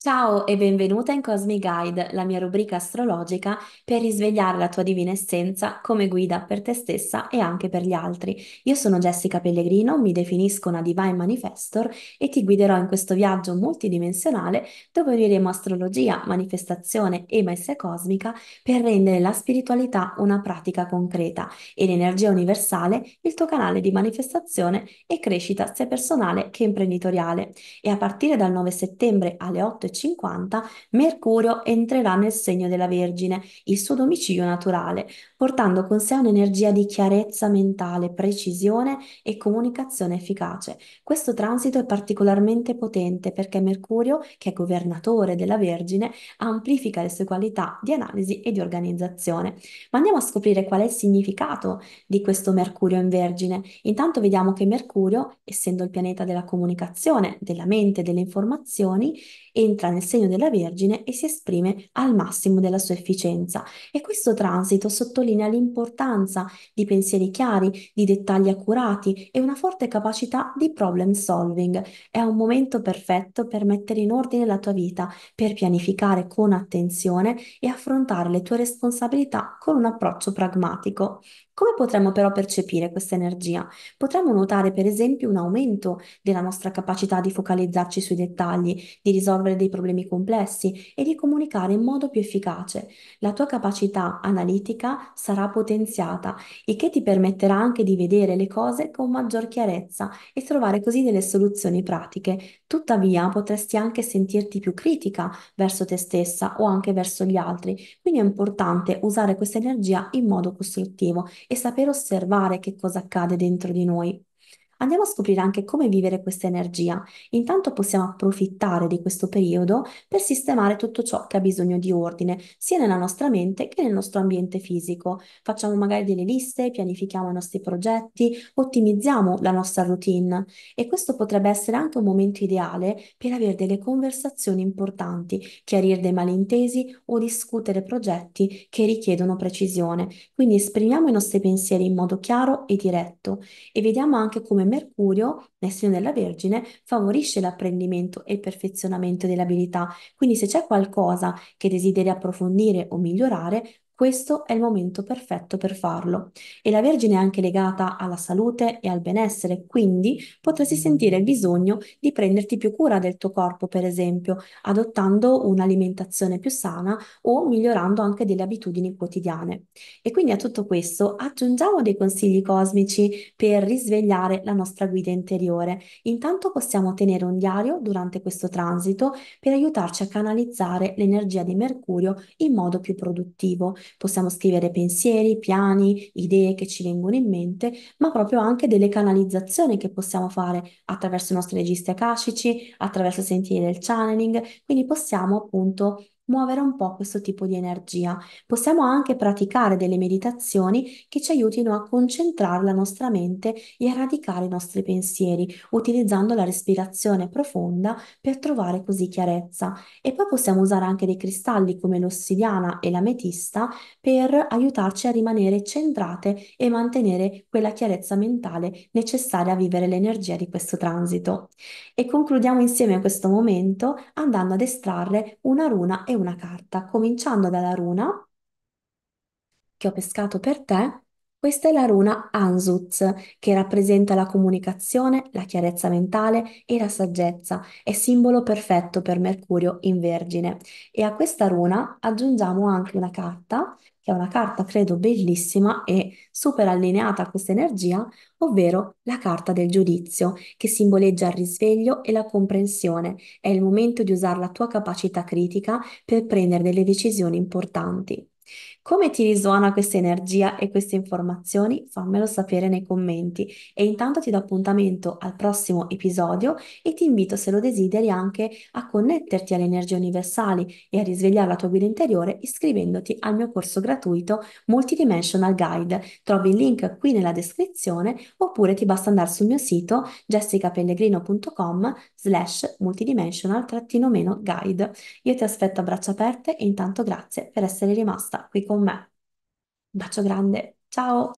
Ciao e benvenuta in Cosmic Guide, la mia rubrica astrologica per risvegliare la tua divina essenza come guida per te stessa e anche per gli altri. Io sono Jessica Pellegrino, mi definisco una Divine Manifestor e ti guiderò in questo viaggio multidimensionale dove uniremo astrologia, manifestazione e maestria cosmica per rendere la spiritualità una pratica concreta e l'energia universale il tuo canale di manifestazione e crescita sia personale che imprenditoriale. E a partire dal 9 settembre alle 8 1750 Mercurio entrerà nel segno della Vergine, il suo domicilio naturale, portando con sé un'energia di chiarezza mentale, precisione e comunicazione efficace. Questo transito è particolarmente potente perché Mercurio, che è governatore della Vergine, amplifica le sue qualità di analisi e di organizzazione. Ma andiamo a scoprire qual è il significato di questo Mercurio in Vergine. Intanto vediamo che Mercurio, essendo il pianeta della comunicazione, della mente, delle informazioni, entra entra nel segno della Vergine e si esprime al massimo della sua efficienza. E questo transito sottolinea l'importanza di pensieri chiari, di dettagli accurati e una forte capacità di problem solving. È un momento perfetto per mettere in ordine la tua vita, per pianificare con attenzione e affrontare le tue responsabilità con un approccio pragmatico. Come potremmo però percepire questa energia? Potremmo notare per esempio un aumento della nostra capacità di focalizzarci sui dettagli, di risolvere dei dei problemi complessi e di comunicare in modo più efficace. La tua capacità analitica sarà potenziata, il che ti permetterà anche di vedere le cose con maggior chiarezza e trovare così delle soluzioni pratiche. Tuttavia, potresti anche sentirti più critica verso te stessa o anche verso gli altri, quindi è importante usare questa energia in modo costruttivo e saper osservare che cosa accade dentro di noi. Andiamo a scoprire anche come vivere questa energia. Intanto possiamo approfittare di questo periodo per sistemare tutto ciò che ha bisogno di ordine, sia nella nostra mente che nel nostro ambiente fisico. Facciamo magari delle liste, pianifichiamo i nostri progetti, ottimizziamo la nostra routine e questo potrebbe essere anche un momento ideale per avere delle conversazioni importanti, chiarire dei malintesi o discutere progetti che richiedono precisione. Quindi esprimiamo i nostri pensieri in modo chiaro e diretto e vediamo anche come Mercurio, Nessino della Vergine, favorisce l'apprendimento e il perfezionamento delle abilità. Quindi se c'è qualcosa che desideri approfondire o migliorare, questo è il momento perfetto per farlo e la Vergine è anche legata alla salute e al benessere, quindi potresti sentire il bisogno di prenderti più cura del tuo corpo, per esempio, adottando un'alimentazione più sana o migliorando anche delle abitudini quotidiane. E quindi a tutto questo aggiungiamo dei consigli cosmici per risvegliare la nostra guida interiore. Intanto possiamo tenere un diario durante questo transito per aiutarci a canalizzare l'energia di Mercurio in modo più produttivo possiamo scrivere pensieri, piani, idee che ci vengono in mente, ma proprio anche delle canalizzazioni che possiamo fare attraverso i nostri registri akashici, attraverso sentieri del channeling, quindi possiamo appunto muovere un po' questo tipo di energia. Possiamo anche praticare delle meditazioni che ci aiutino a concentrare la nostra mente e a radicare i nostri pensieri, utilizzando la respirazione profonda per trovare così chiarezza. E poi possiamo usare anche dei cristalli come l'ossidiana e l'ametista per aiutarci a rimanere centrate e mantenere quella chiarezza mentale necessaria a vivere l'energia di questo transito. E concludiamo insieme questo momento andando ad estrarre una runa e una carta, cominciando dalla runa che ho pescato per te questa è la runa Ansuz, che rappresenta la comunicazione, la chiarezza mentale e la saggezza. È simbolo perfetto per Mercurio in Vergine. E a questa runa aggiungiamo anche una carta, che è una carta credo bellissima e super allineata a questa energia, ovvero la carta del giudizio, che simboleggia il risveglio e la comprensione. È il momento di usare la tua capacità critica per prendere delle decisioni importanti. Come ti risuona questa energia e queste informazioni? Fammelo sapere nei commenti e intanto ti do appuntamento al prossimo episodio e ti invito, se lo desideri, anche a connetterti alle energie universali e a risvegliare la tua guida interiore iscrivendoti al mio corso gratuito Multidimensional Guide. Trovi il link qui nella descrizione oppure ti basta andare sul mio sito jessicapellegrino.com slash multidimensional-guide. Io ti aspetto a braccia aperte e intanto grazie per essere rimasta qui con me. Un bacio grande, ciao!